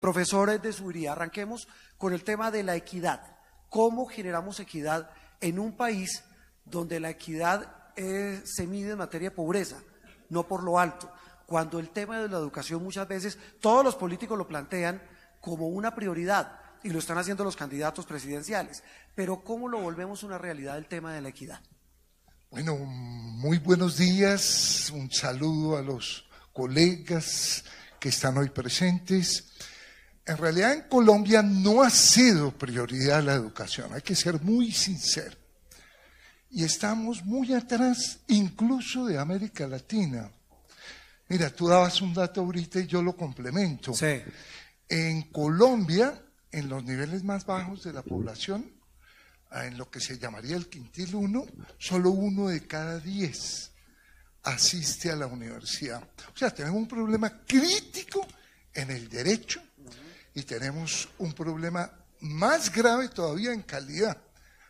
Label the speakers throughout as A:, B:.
A: Profesores de seguridad, arranquemos con el tema de la equidad. ¿Cómo generamos equidad en un país donde la equidad eh, se mide en materia de pobreza, no por lo alto? Cuando el tema de la educación muchas veces todos los políticos lo plantean como una prioridad y lo están haciendo los candidatos presidenciales, pero ¿cómo lo volvemos una realidad el tema de la equidad?
B: Bueno, muy buenos días, un saludo a los colegas que están hoy presentes en realidad en Colombia no ha sido prioridad la educación, hay que ser muy sincero. Y estamos muy atrás incluso de América Latina. Mira, tú dabas un dato ahorita y yo lo complemento. En Colombia, en los niveles más bajos de la población, ah, en lo que se llamaría el quintil 1, solo uno de cada diez asiste a la universidad. O sea, tenemos un problema crítico en el derecho y tenemos un problema más grave todavía en calidad.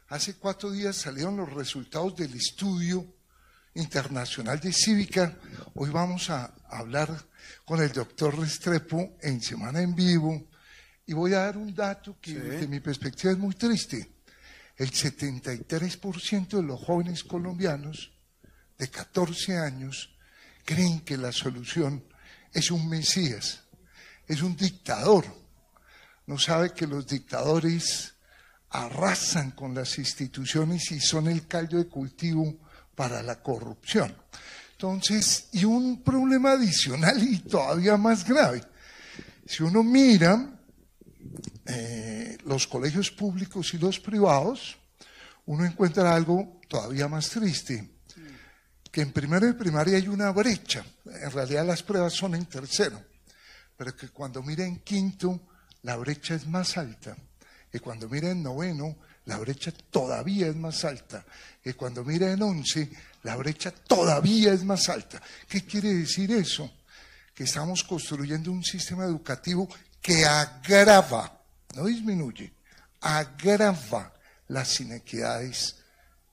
B: Hace cuatro días salieron los resultados del estudio internacional de cívica. Hoy vamos a hablar con el doctor Restrepo en Semana en Vivo y voy a dar un dato que desde mi perspectiva es muy triste. El 73% de los jóvenes colombianos de 14 años creen que la solución es un Mesías, es un dictador no sabe que los dictadores arrasan con las instituciones y son el caldo de cultivo para la corrupción. Entonces, y un problema adicional y todavía más grave. Si uno mira eh, los colegios públicos y los privados, uno encuentra algo todavía más triste, que en primero y primaria hay una brecha, en realidad las pruebas son en tercero, pero que cuando mira en quinto la brecha es más alta. Y cuando mira en noveno, la brecha todavía es más alta. Y cuando mira en once, la brecha todavía es más alta. ¿Qué quiere decir eso? Que estamos construyendo un sistema educativo que agrava, no disminuye, agrava las inequidades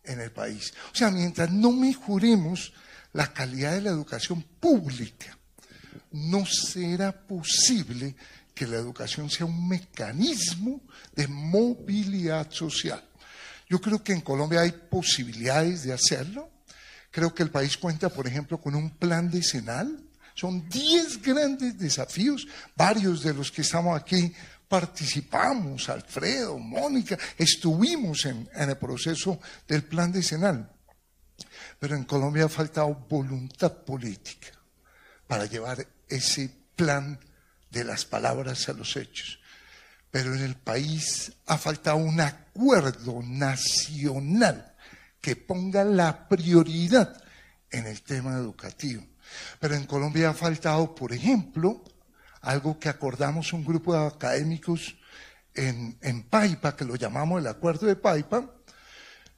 B: en el país. O sea, mientras no mejoremos la calidad de la educación pública, no será posible que la educación sea un mecanismo de movilidad social. Yo creo que en Colombia hay posibilidades de hacerlo. Creo que el país cuenta, por ejemplo, con un plan decenal. Son 10 grandes desafíos, varios de los que estamos aquí participamos, Alfredo, Mónica, estuvimos en, en el proceso del plan decenal. Pero en Colombia ha faltado voluntad política para llevar ese plan de las palabras a los hechos. Pero en el país ha faltado un acuerdo nacional que ponga la prioridad en el tema educativo. Pero en Colombia ha faltado, por ejemplo, algo que acordamos un grupo de académicos en, en Paipa, que lo llamamos el Acuerdo de Paipa,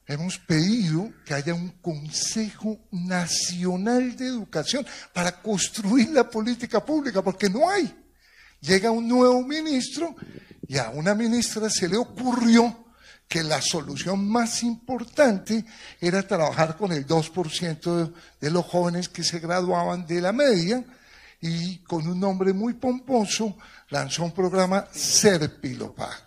B: hemos pedido que haya un Consejo Nacional de Educación para construir la política pública, porque no hay. Llega un nuevo ministro y a una ministra se le ocurrió que la solución más importante era trabajar con el 2% de los jóvenes que se graduaban de la media y con un nombre muy pomposo lanzó un programa Serpilopaga.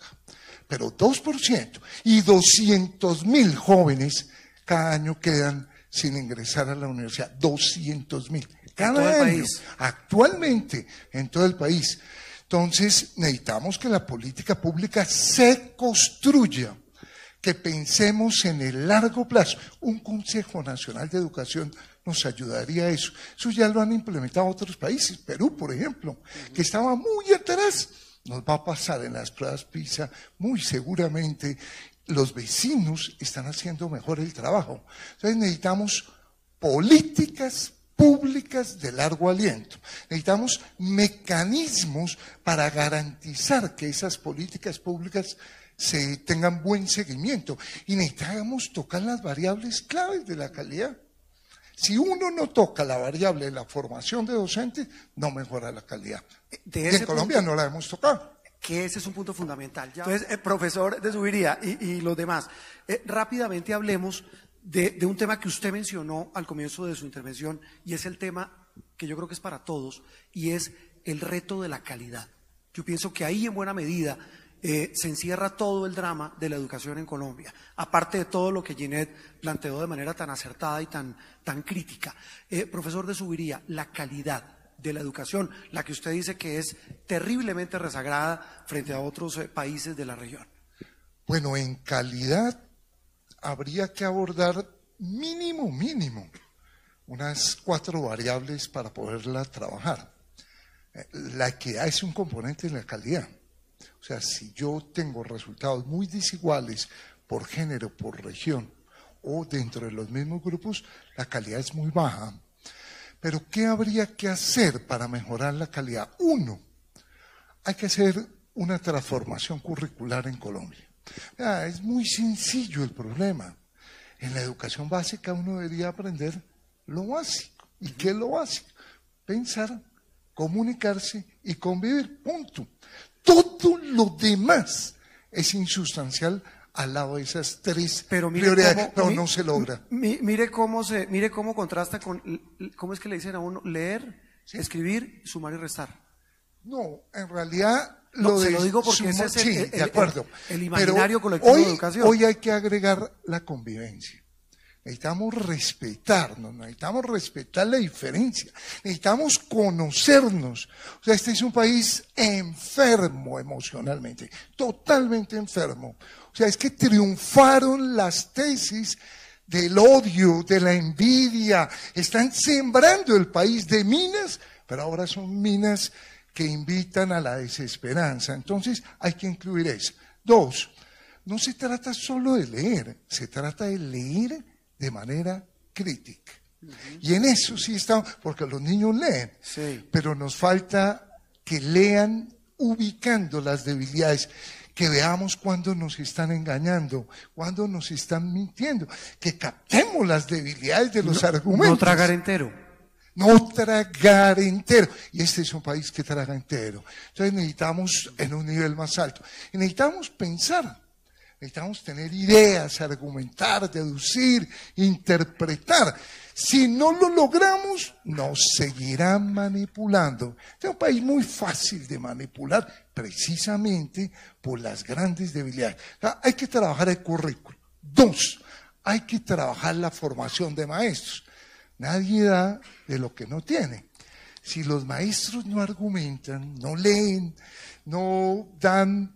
B: Pero 2% y 200 mil jóvenes cada año quedan sin ingresar a la universidad. 200 mil cada año, actualmente en todo el país. Entonces necesitamos que la política pública se construya, que pensemos en el largo plazo. Un Consejo Nacional de Educación nos ayudaría a eso. Eso ya lo han implementado otros países, Perú, por ejemplo, que estaba muy atrás. Nos va a pasar en las pruebas PISA muy seguramente. Los vecinos están haciendo mejor el trabajo. Entonces necesitamos políticas públicas de largo aliento. Necesitamos mecanismos para garantizar que esas políticas públicas se tengan buen seguimiento y necesitamos tocar las variables claves de la calidad. Si uno no toca la variable de la formación de docentes, no mejora la calidad. Eh, y en Colombia no la hemos tocado.
A: Que ese es un punto fundamental. Entonces, eh, profesor de Subiría y, y los demás, eh, rápidamente hablemos de, un tema que usted mencionó al comienzo de su intervención y es el tema que yo creo que es para todos y es el reto de la calidad. Yo pienso que ahí en buena medida eh, se encierra todo el drama de la educación en Colombia, aparte de todo lo que Ginette planteó de manera tan acertada y tan, tan crítica. Eh, profesor de Subiría, la calidad de la educación, la que usted dice que es terriblemente resagrada
B: frente a otros eh, países de la región. Bueno, en calidad habría que abordar mínimo, mínimo, unas cuatro variables para poderla trabajar. Eh, la equidad es un componente de la calidad. O sea, si yo tengo resultados muy desiguales por género, por región o dentro de los mismos grupos, la calidad es muy baja. Pero ¿qué habría que hacer para mejorar la calidad? Uno, hay que hacer una transformación curricular en Colombia. Ah, es muy sencillo el problema. En la educación básica uno debería aprender lo básico. ¿Y qué es lo básico? Pensar, comunicarse y convivir. Punto. Todo lo demás es insustancial al lado de esas tres pero prioridades, pero no se logra.
A: mire cómo se, mire cómo contrasta con, cómo es que le dicen a uno leer, escribir, sumar y restar.
B: No, en realidad lo se lo digo porque ese es el, de acuerdo. imaginario colectivo hoy, educación. Hoy hay que agregar la convivencia. Necesitamos respetarnos, necesitamos respetar la diferencia, necesitamos conocernos. O sea, este es un país enfermo emocionalmente, totalmente enfermo. O sea, es que triunfaron las tesis del odio, de la envidia, están sembrando el país de minas, pero ahora son minas que invitan a la desesperanza. Entonces hay que incluir eso. Dos, no se trata solo de leer, se trata de leer de manera crítica. Y en eso sí estamos, porque los niños leen, pero nos falta que lean ubicando las debilidades, que veamos cuando nos están engañando, Cuando nos están mintiendo, que captemos las debilidades de los argumentos. No tragar entero. No tragar entero. Y este es un país que traga entero. Entonces necesitamos en un nivel más alto. necesitamos pensar. Necesitamos tener ideas, argumentar, deducir, interpretar. Si no lo logramos, nos seguirán manipulando. Este es un país muy fácil de manipular precisamente por las grandes debilidades. hay que trabajar el currículo. Dos, hay que trabajar la formación de maestros. Nadie da de lo que no tiene. Si los maestros no argumentan, no leen, no dan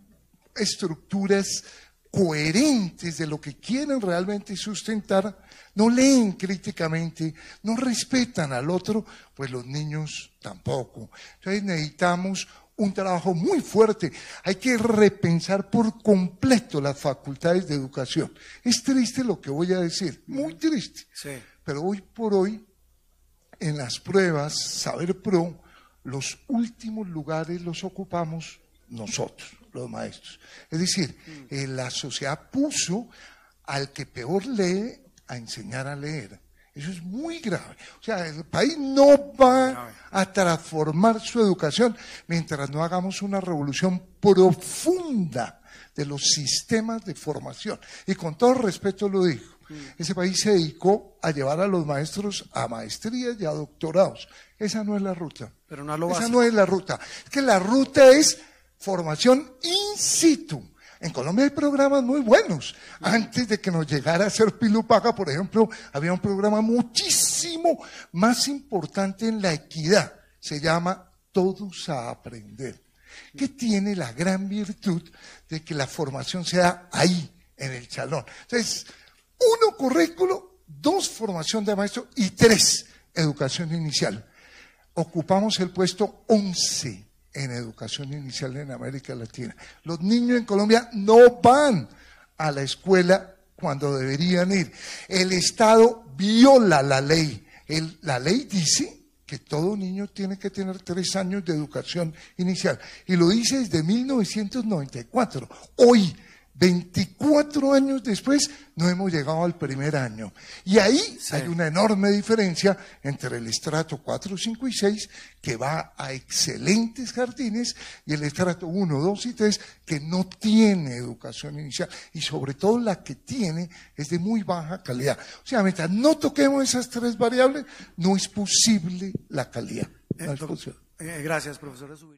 B: estructuras coherentes de lo que quieren realmente sustentar, no leen críticamente, no respetan al otro, pues los niños tampoco. Entonces necesitamos un trabajo muy fuerte. Hay que repensar por completo las facultades de educación. Es triste lo que voy a decir, muy triste. Sí. Pero hoy por hoy, en las pruebas, Saber Pro, los últimos lugares los ocupamos nosotros, los maestros. Es decir, eh, la sociedad puso al que peor lee a enseñar a leer. Eso es muy grave. O sea, el país no va a transformar su educación mientras no hagamos una revolución profunda de los sistemas de formación. Y con todo respeto lo digo, mm. ese país se dedicó a llevar a los maestros a maestrías y a doctorados. Esa no es la ruta. Pero no lo Esa no es la ruta. Es que la ruta es formación in situ. En Colombia hay programas muy buenos. Mm. Antes de que nos llegara a ser pilupaca por ejemplo, había un programa muchísimo más importante en la equidad. Se llama Todos a Aprender que tiene la gran virtud de que la formación sea ahí, en el salón. Entonces, uno currículo, dos formación de maestro y tres educación inicial. Ocupamos el puesto 11 en educación inicial en América Latina. Los niños en Colombia no van a la escuela cuando deberían ir. El Estado viola la ley. la ley dice que todo niño tiene que tener tres años de educación inicial. Y lo dice desde 1994. Hoy, 24 años después no hemos llegado al primer año. Y ahí hay una enorme diferencia entre el estrato 4, 5 y 6, que va a excelentes jardines, y el estrato 1, 2 y 3, que no tiene educación inicial. Y sobre todo la que tiene es de muy baja calidad. O sea, mientras no toquemos esas tres variables, no es posible la calidad. Eh,
A: eh, gracias, profesora